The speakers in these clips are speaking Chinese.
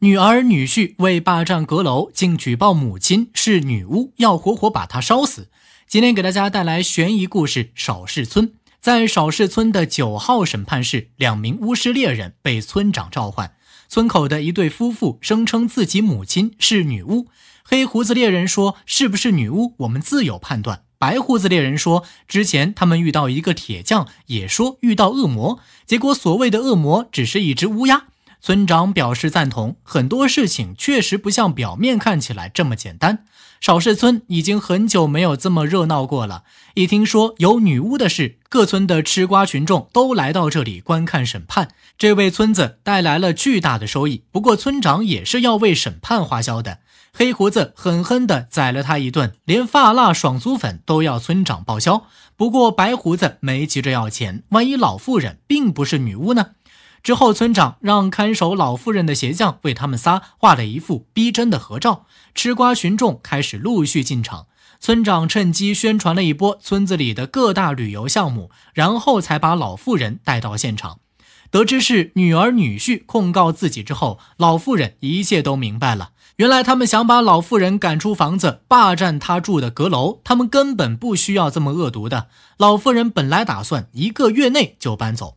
女儿女婿为霸占阁楼，竟举报母亲是女巫，要活活把她烧死。今天给大家带来悬疑故事《少室村》。在少室村的九号审判室，两名巫师猎人被村长召唤。村口的一对夫妇声称自己母亲是女巫。黑胡子猎人说：“是不是女巫，我们自有判断。”白胡子猎人说：“之前他们遇到一个铁匠，也说遇到恶魔，结果所谓的恶魔只是一只乌鸦。”村长表示赞同，很多事情确实不像表面看起来这么简单。少氏村已经很久没有这么热闹过了。一听说有女巫的事，各村的吃瓜群众都来到这里观看审判，这为村子带来了巨大的收益。不过村长也是要为审判花销的。黑胡子狠狠地宰了他一顿，连发蜡、爽租粉都要村长报销。不过白胡子没急着要钱，万一老妇人并不是女巫呢？之后，村长让看守老妇人的鞋匠为他们仨画了一幅逼真的合照。吃瓜群众开始陆续进场，村长趁机宣传了一波村子里的各大旅游项目，然后才把老妇人带到现场。得知是女儿女婿控告自己之后，老妇人一切都明白了。原来他们想把老妇人赶出房子，霸占她住的阁楼。他们根本不需要这么恶毒的。老妇人本来打算一个月内就搬走。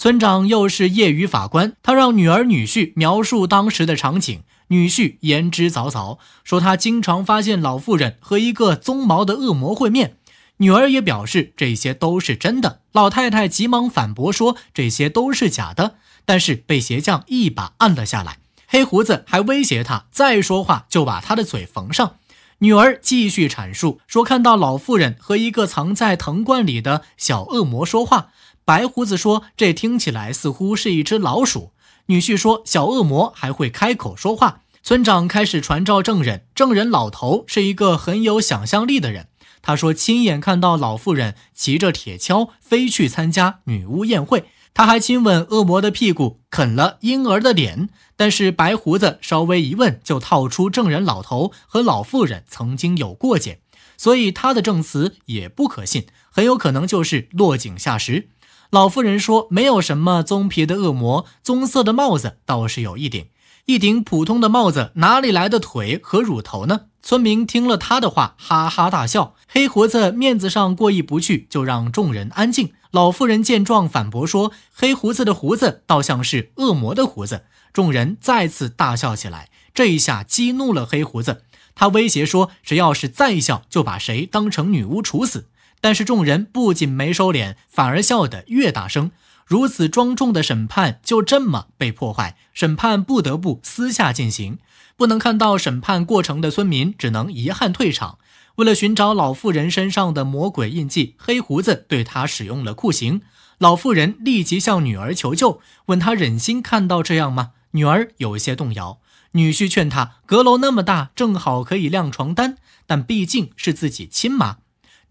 村长又是业余法官，他让女儿女婿描述当时的场景。女婿言之凿凿，说他经常发现老妇人和一个棕毛的恶魔会面。女儿也表示这些都是真的。老太太急忙反驳说这些都是假的，但是被鞋匠一把按了下来。黑胡子还威胁他再说话就把他的嘴缝上。女儿继续阐述说看到老妇人和一个藏在藤罐里的小恶魔说话。白胡子说：“这听起来似乎是一只老鼠。”女婿说：“小恶魔还会开口说话。”村长开始传召证人，证人老头是一个很有想象力的人。他说亲眼看到老妇人骑着铁锹飞去参加女巫宴会，他还亲吻恶魔的屁股，啃了婴儿的脸。但是白胡子稍微一问，就套出证人老头和老妇人曾经有过节，所以他的证词也不可信，很有可能就是落井下石。老妇人说：“没有什么棕皮的恶魔，棕色的帽子倒是有一顶，一顶普通的帽子，哪里来的腿和乳头呢？”村民听了他的话，哈哈大笑。黑胡子面子上过意不去，就让众人安静。老妇人见状反驳说：“黑胡子的胡子倒像是恶魔的胡子。”众人再次大笑起来，这一下激怒了黑胡子，他威胁说：“谁要是再笑，就把谁当成女巫处死。”但是众人不仅没收敛，反而笑得越大声。如此庄重的审判就这么被破坏，审判不得不私下进行。不能看到审判过程的村民只能遗憾退场。为了寻找老妇人身上的魔鬼印记，黑胡子对她使用了酷刑。老妇人立即向女儿求救，问她忍心看到这样吗？女儿有些动摇。女婿劝她，阁楼那么大，正好可以晾床单，但毕竟是自己亲妈。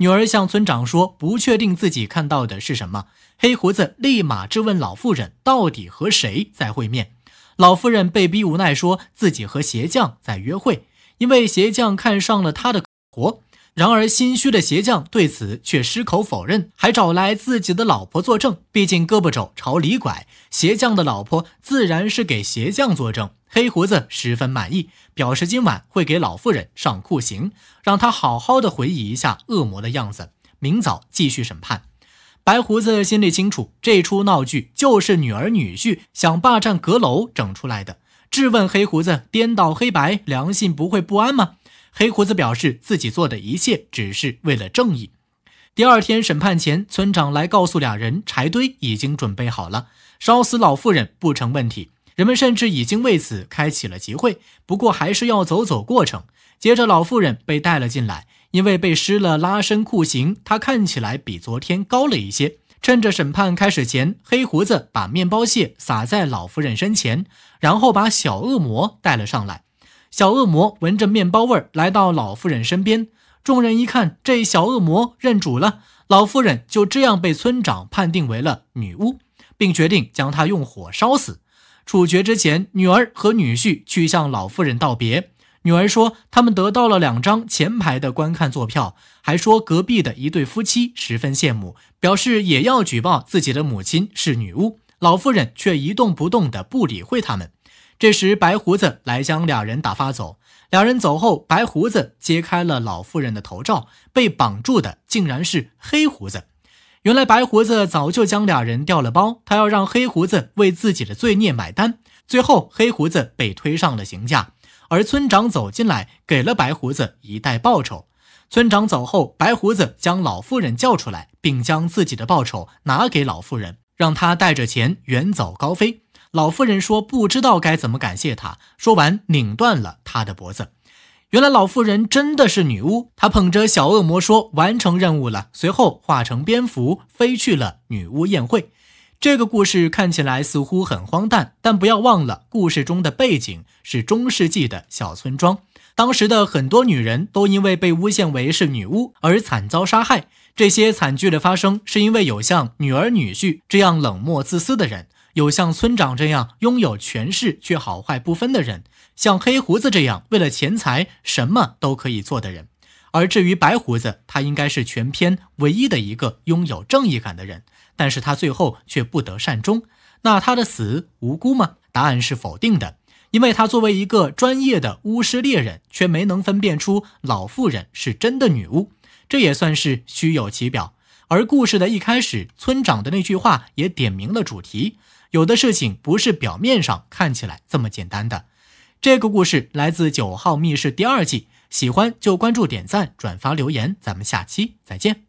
女儿向村长说：“不确定自己看到的是什么。”黑胡子立马质问老妇人：“到底和谁在会面？”老妇人被逼无奈，说自己和鞋匠在约会，因为鞋匠看上了她的活。然而，心虚的鞋匠对此却矢口否认，还找来自己的老婆作证。毕竟胳膊肘朝里拐，鞋匠的老婆自然是给鞋匠作证。黑胡子十分满意，表示今晚会给老妇人上酷刑，让她好好的回忆一下恶魔的样子。明早继续审判。白胡子心里清楚，这出闹剧就是女儿女婿想霸占阁楼整出来的。质问黑胡子颠倒黑白，良心不会不安吗？黑胡子表示自己做的一切只是为了正义。第二天审判前，村长来告诉俩人，柴堆已经准备好了，烧死老妇人不成问题。人们甚至已经为此开启了集会，不过还是要走走过程。接着，老妇人被带了进来，因为被施了拉伸酷刑，她看起来比昨天高了一些。趁着审判开始前，黑胡子把面包屑撒在老妇人身前，然后把小恶魔带了上来。小恶魔闻着面包味儿来到老妇人身边，众人一看，这小恶魔认主了。老妇人就这样被村长判定为了女巫，并决定将她用火烧死。处决之前，女儿和女婿去向老妇人道别。女儿说，他们得到了两张前排的观看座票，还说隔壁的一对夫妻十分羡慕，表示也要举报自己的母亲是女巫。老妇人却一动不动的不理会他们。这时，白胡子来将俩人打发走。两人走后，白胡子揭开了老妇人的头罩，被绑住的竟然是黑胡子。原来，白胡子早就将俩人调了包，他要让黑胡子为自己的罪孽买单。最后，黑胡子被推上了刑架，而村长走进来，给了白胡子一袋报酬。村长走后，白胡子将老妇人叫出来，并将自己的报酬拿给老妇人，让他带着钱远走高飞。老妇人说：“不知道该怎么感谢他。”说完，拧断了他的脖子。原来，老妇人真的是女巫。她捧着小恶魔说：“完成任务了。”随后化成蝙蝠飞去了女巫宴会。这个故事看起来似乎很荒诞，但不要忘了，故事中的背景是中世纪的小村庄。当时的很多女人都因为被诬陷为是女巫而惨遭杀害。这些惨剧的发生，是因为有像女儿女婿这样冷漠自私的人。有像村长这样拥有权势却好坏不分的人，像黑胡子这样为了钱财什么都可以做的人，而至于白胡子，他应该是全篇唯一的一个拥有正义感的人，但是他最后却不得善终。那他的死无辜吗？答案是否定的，因为他作为一个专业的巫师猎人，却没能分辨出老妇人是真的女巫，这也算是虚有其表。而故事的一开始，村长的那句话也点明了主题：有的事情不是表面上看起来这么简单的。这个故事来自《九号密室》第二季，喜欢就关注、点赞、转发、留言，咱们下期再见。